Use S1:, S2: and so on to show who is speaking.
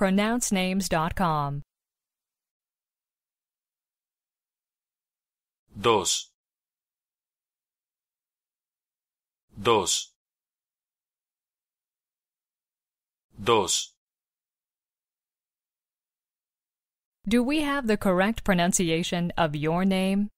S1: pronouncenames.com.
S2: 2 2 2
S1: Do we have the correct pronunciation of your name?